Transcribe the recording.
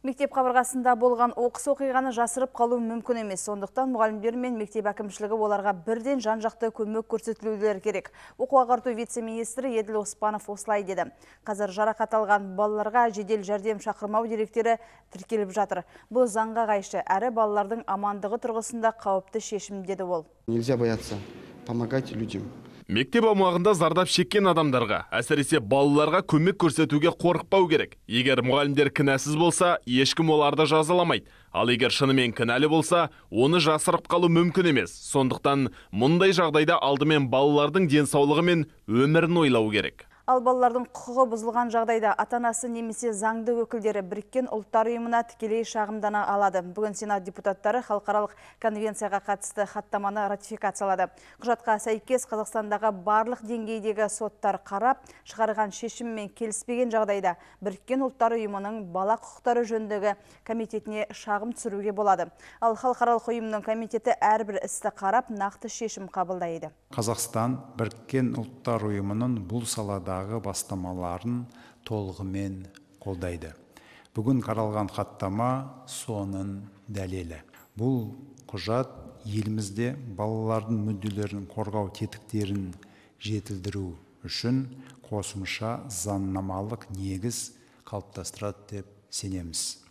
Мектеп қабырғасында болған оқыс оқиғаны жасырып қалу мүмкін емес. Сондықтан мұғалімдер мен мектеп әкімшілігі оларға бірден жан-жақты көмек көрсетілулер керек. Оқу ағарту вице-министрі Еділ Оспанов осылай деді. Қазір жарақат алған балаларға жедел жәрдем шақырмау директері тіркеліп жатыр. Бұл заңға қайшы әрі балалардың амандығы тұрғысында қауіпті шешім деді ол. Нельзя бояться помогать людям мектеп аумағында зардап шеккен адамдарға әсіресе балаларға көмек көрсетуге қорықпау керек егер мұғалімдер кінәсіз болса ешкім оларды жазаламайды ал егер шынымен кінәлі болса оны жасырып қалу мүмкін емес сондықтан мұндай жағдайда алдымен балалардың денсаулығы мен өмірін ойлау керек ал балалардың құқығы бұзылған жағдайда атанасы немесе заңды өкілдері біріккен ұлттар ұйымына тікелей шағымдана алады бүгін сенат депутаттары халықаралық конвенцияға қатысты хаттаманы ратификациялады құжатқа сәйкес қазақстандағы барлық деңгейдегі соттар қарап шығарған шешіммен келіспеген жағдайда біріккен ұлттар ұйымының бала құқықтары жөніндегі комитетіне шағым түсіруге болады ал халықаралық ұйымның комитеті әрбір істі қарап нақты шешім қабылдайды қазақстан біріккен ұлттар ұйымының бұл салада бағытындағы бастамаларын толығымен қолдайды бүгін қаралған хаттама соның дәлелі бұл құжат елімізде балалардың мүдделерін қорғау тетіктерін жетілдіру үшін қосымша заңнамалық негіз қалыптастырады деп сенеміз